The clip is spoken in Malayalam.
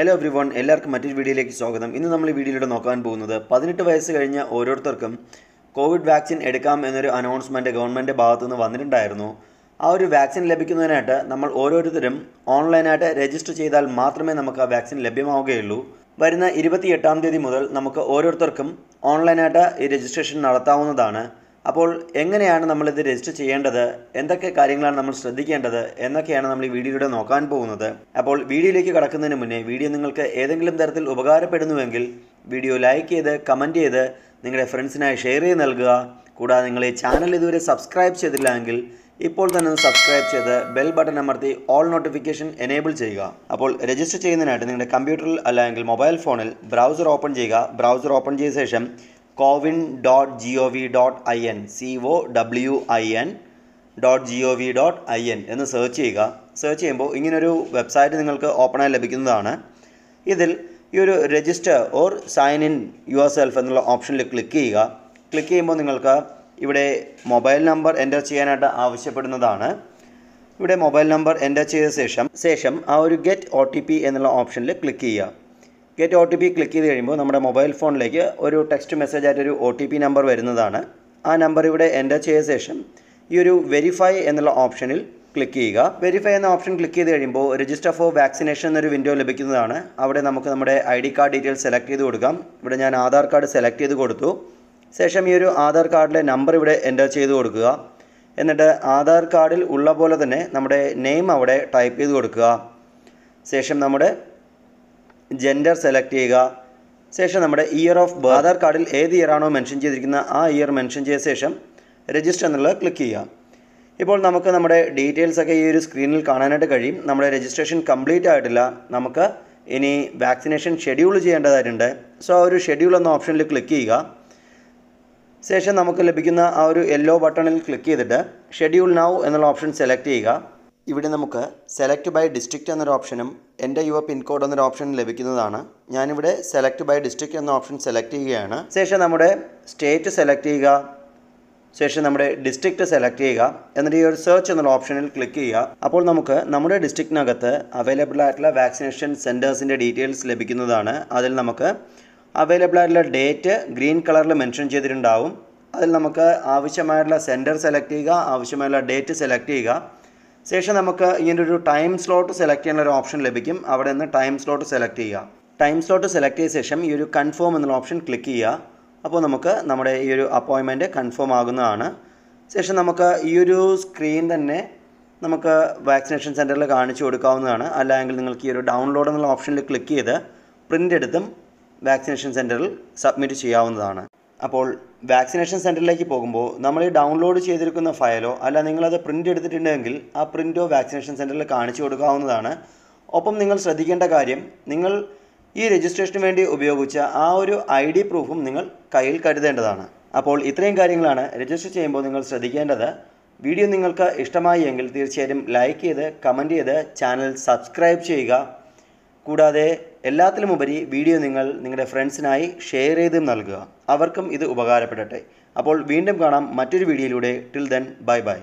ഹലോ എവ്രി വൺ എല്ലാവർക്കും മറ്റൊരു വീഡിയോയിലേക്ക് സ്വാഗതം ഇന്ന് നമ്മൾ ഈ വീഡിയോയിലൂടെ നോക്കാൻ പോകുന്നത് പതിനെട്ട് വയസ്സ് കഴിഞ്ഞ ഓരോരുത്തർക്കും കോവിഡ് വാക്സിൻ എടുക്കാം എന്നൊരു അനൗൺസ്മെൻറ്റ് ഗവൺമെൻറ് ഭാഗത്തു നിന്ന് വന്നിട്ടുണ്ടായിരുന്നു ആ ഒരു വാക്സിൻ ലഭിക്കുന്നതിനായിട്ട് നമ്മൾ ഓരോരുത്തരും ഓൺലൈനായിട്ട് രജിസ്റ്റർ ചെയ്താൽ മാത്രമേ നമുക്ക് ആ വാക്സിൻ ലഭ്യമാവുകയുള്ളൂ വരുന്ന ഇരുപത്തി എട്ടാം തീയതി മുതൽ നമുക്ക് ഓരോരുത്തർക്കും ഓൺലൈനായിട്ട് ഈ രജിസ്ട്രേഷൻ നടത്താവുന്നതാണ് അപ്പോൾ എങ്ങനെയാണ് നമ്മളിത് രജിസ്റ്റർ ചെയ്യേണ്ടത് എന്തൊക്കെ കാര്യങ്ങളാണ് നമ്മൾ ശ്രദ്ധിക്കേണ്ടത് എന്നൊക്കെയാണ് നമ്മൾ ഈ വീഡിയോയിലൂടെ നോക്കാൻ പോകുന്നത് അപ്പോൾ വീഡിയോയിലേക്ക് കടക്കുന്നതിന് മുന്നേ വീഡിയോ നിങ്ങൾക്ക് ഏതെങ്കിലും തരത്തിൽ ഉപകാരപ്പെടുന്നുവെങ്കിൽ വീഡിയോ ലൈക്ക് ചെയ്ത് കമൻറ്റ് ചെയ്ത് നിങ്ങളുടെ ഫ്രണ്ട്സിനായി ഷെയർ ചെയ്ത് നൽകുക കൂടാതെ നിങ്ങൾ ഈ ചാനൽ ഇതുവരെ സബ്സ്ക്രൈബ് ചെയ്തില്ലെങ്കിൽ ഇപ്പോൾ തന്നെ സബ്സ്ക്രൈബ് ചെയ്ത് ബെൽ ബട്ടൺ അമർത്തി ഓൾ നോട്ടിഫിക്കേഷൻ എനേബിൾ ചെയ്യുക അപ്പോൾ രജിസ്റ്റർ ചെയ്യുന്നതിനായിട്ട് നിങ്ങളുടെ കമ്പ്യൂട്ടറിൽ അല്ലെങ്കിൽ മൊബൈൽ ഫോണിൽ ബ്രൗസർ ഓപ്പൺ ചെയ്യുക ബ്രൗസർ ഓപ്പൺ ചെയ്ത ശേഷം CoWIN dot G O V dot I N C O W I N dot G O V dot I N എന്ന് സെർച്ച് ചെയ്യുക സെർച്ച് ചെയ്യുമ്പോൾ ഇങ്ങനൊരു വെബ്സൈറ്റ് നിങ്ങൾക്ക് ഓപ്പണായി ലഭിക്കുന്നതാണ് ഇതിൽ ഈ ഒരു register or sign in yourself എന്നുള്ള ഓപ്ഷനിൽ ക്ലിക്ക് ചെയ്യുക ക്ലിക്ക് ചെയ്യുമ്പോൾ നിങ്ങൾക്ക് ഇവിടെ മൊബൈൽ നമ്പർ എൻ്റർ ചെയ്യാനായിട്ട് ആവശ്യപ്പെടുന്നതാണ് ഇവിടെ മൊബൈൽ നമ്പർ എൻ്റർ ചെയ്ത ശേഷം ശേഷം ആ ഒരു ഗെറ്റ് ഒ എന്നുള്ള ഓപ്ഷനിൽ ക്ലിക്ക് ചെയ്യുക get O T P click ചെയ്ത് കഴിയുമ്പോൾ നമ്മുടെ മൊബൈൽ ഫോണിലേക്ക് ഒരു ടെക്സ്റ്റ് മെസ്സേജ് ആയിട്ട് ഒരു ഒ ടി പി നമ്പർ വരുന്നതാണ് ആ നമ്പർ ഇവിടെ എൻ്റർ ചെയ്ത ശേഷം ഈ ഒരു വെരിഫൈ എന്നുള്ള ഓപ്ഷനിൽ ക്ലിക്ക് ചെയ്യുക വെരിഫൈ എന്ന ഓപ്ഷൻ ക്ലിക്ക് ചെയ്ത് കഴിയുമ്പോൾ രജിസ്റ്റർ ഫോർ വാക്സിനേഷൻ എന്നൊരു വിൻഡോ ലഭിക്കുന്നതാണ് അവിടെ നമുക്ക് നമ്മുടെ I D card details select ചെയ്ത് കൊടുക്കാം ഇവിടെ ഞാൻ ആധാർ കാർഡ് സെലക്ട് ചെയ്ത് കൊടുത്തു ശേഷം ഈ ഒരു ആധാർ കാർഡിലെ നമ്പർ ഇവിടെ എൻ്റർ ചെയ്ത് കൊടുക്കുക എന്നിട്ട് ആധാർ കാർഡിൽ ഉള്ള പോലെ തന്നെ നമ്മുടെ നെയിം അവിടെ ടൈപ്പ് ചെയ്ത് കൊടുക്കുക ശേഷം നമ്മുടെ ജെൻഡർ സെലക്ട് ചെയ്യുക ശേഷം നമ്മുടെ ഇയർ ഓഫ് ബർത്ത് ആധാർ കാർഡിൽ ഏത് ഇയറാണോ മെൻഷൻ ചെയ്തിരിക്കുന്ന ആ ഇയർ മെൻഷൻ ചെയ്ത ശേഷം രജിസ്റ്റർ എന്നുള്ളത് ക്ലിക്ക് ചെയ്യുക ഇപ്പോൾ നമുക്ക് നമ്മുടെ ഡീറ്റെയിൽസ് ഒക്കെ ഈ ഒരു സ്ക്രീനിൽ കാണാനായിട്ട് കഴിയും നമ്മുടെ രജിസ്ട്രേഷൻ കംപ്ലീറ്റ് ആയിട്ടില്ല നമുക്ക് ഇനി വാക്സിനേഷൻ ഷെഡ്യൂൾ ചെയ്യേണ്ടതായിട്ടുണ്ട് സോ ആ ഒരു ഷെഡ്യൂൾ എന്ന ഓപ്ഷനിൽ ക്ലിക്ക് ചെയ്യുക ശേഷം നമുക്ക് ലഭിക്കുന്ന ആ ഒരു യെല്ലോ ബട്ടണിൽ ക്ലിക്ക് ചെയ്തിട്ട് ഷെഡ്യൂൾ നൗ എന്നുള്ള ഓപ്ഷൻ സെലക്ട് ചെയ്യുക ഇവിടെ നമുക്ക് സെലക്ട് ബൈ ഡിസ്ട്രിക്റ്റ് എന്നൊരു ഓപ്ഷനും എൻ്റെ യുവ പിൻകോഡ് എന്നൊരു ഓപ്ഷനും ലഭിക്കുന്നതാണ് ഞാനിവിടെ സെലക്ട് ബൈ ഡിസ്ട്രിക്റ്റ് എന്ന ഓപ്ഷൻ സെലക്ട് ചെയ്യുകയാണ് ശേഷം നമ്മുടെ സ്റ്റേറ്റ് സെലക്ട് ചെയ്യുക ശേഷം നമ്മുടെ ഡിസ്ട്രിക്റ്റ് സെലക്ട് ചെയ്യുക എന്നിട്ട് ഈ ഒരു സെർച്ച് എന്നുള്ള ഓപ്ഷനിൽ ക്ലിക്ക് ചെയ്യുക അപ്പോൾ നമുക്ക് നമ്മുടെ ഡിസ്ട്രിക്റ്റിനകത്ത് അവൈലബിൾ ആയിട്ടുള്ള വാക്സിനേഷൻ സെൻറ്റേഴ്സിൻ്റെ ഡീറ്റെയിൽസ് ലഭിക്കുന്നതാണ് അതിൽ നമുക്ക് അവൈലബിൾ ആയിട്ടുള്ള ഡേറ്റ് ഗ്രീൻ കളറിൽ മെൻഷൻ ചെയ്തിട്ടുണ്ടാവും അതിൽ നമുക്ക് ആവശ്യമായിട്ടുള്ള സെൻറ്റർ സെലക്ട് ചെയ്യുക ആവശ്യമായിട്ടുള്ള ഡേറ്റ് സെലക്ട് ചെയ്യുക ശേഷം നമുക്ക് ഇങ്ങനെ ഒരു ടൈം സ്ലോട്ട് സെലക്ട് ചെയ്യുന്ന ഒരു ഓപ്ഷൻ ലഭിക്കും അവിടെ നിന്ന് ടൈം സ്ലോട്ട് സെലക്ട് ചെയ്യുക ടൈം സ്ലോട്ട് സെലക്ട് ചെയ്ത ശേഷം ഈ ഒരു കൺഫേം എന്നുള്ള ഓപ്ഷൻ ക്ലിക്ക് ചെയ്യുക അപ്പോൾ നമുക്ക് നമ്മുടെ ഈ ഒരു അപ്പോയിൻമെൻറ്റ് കൺഫേം ആകുന്നതാണ് ശേഷം നമുക്ക് ഈ ഒരു സ്ക്രീൻ തന്നെ നമുക്ക് വാക്സിനേഷൻ സെൻറ്ററിൽ കാണിച്ചു കൊടുക്കാവുന്നതാണ് അല്ലെങ്കിൽ നിങ്ങൾക്ക് ഈ ഒരു ഡൗൺലോഡ് എന്നുള്ള ഓപ്ഷനിൽ ക്ലിക്ക് ചെയ്ത് പ്രിൻ്റ് എടുത്തും വാക്സിനേഷൻ സെൻറ്ററിൽ സബ്മിറ്റ് ചെയ്യാവുന്നതാണ് അപ്പോൾ വാക്സിനേഷൻ സെൻറ്ററിലേക്ക് പോകുമ്പോൾ നമ്മൾ ഈ ഡൗൺലോഡ് ചെയ്തിരിക്കുന്ന ഫയലോ അല്ല നിങ്ങളത് പ്രിൻ്റ് എടുത്തിട്ടുണ്ടെങ്കിൽ ആ പ്രിൻറ്റോ വാക്സിനേഷൻ സെൻറ്ററിൽ കാണിച്ചു കൊടുക്കാവുന്നതാണ് ഒപ്പം നിങ്ങൾ ശ്രദ്ധിക്കേണ്ട കാര്യം നിങ്ങൾ ഈ രജിസ്ട്രേഷന് വേണ്ടി ഉപയോഗിച്ച ആ ഒരു ഐ ഡി പ്രൂഫും നിങ്ങൾ കയ്യിൽ കരുതേണ്ടതാണ് അപ്പോൾ ഇത്രയും കാര്യങ്ങളാണ് രജിസ്റ്റർ ചെയ്യുമ്പോൾ നിങ്ങൾ ശ്രദ്ധിക്കേണ്ടത് വീഡിയോ നിങ്ങൾക്ക് ഇഷ്ടമായി എങ്കിൽ തീർച്ചയായും ലൈക്ക് ചെയ്ത് കമൻറ്റ് ചെയ്ത് ചാനൽ സബ്സ്ക്രൈബ് ചെയ്യുക കൂടാതെ എല്ലാത്തിലും ഉപരി വീഡിയോ നിങ്ങൾ നിങ്ങളുടെ ഫ്രണ്ട്സിനായി ഷെയർ ചെയ്തും നൽകുക അവർക്കും ഇത് ഉപകാരപ്പെടട്ടെ അപ്പോൾ വീണ്ടും കാണാം മറ്റൊരു വീഡിയോയിലൂടെ ടിൽ ദെൻ ബൈ ബൈ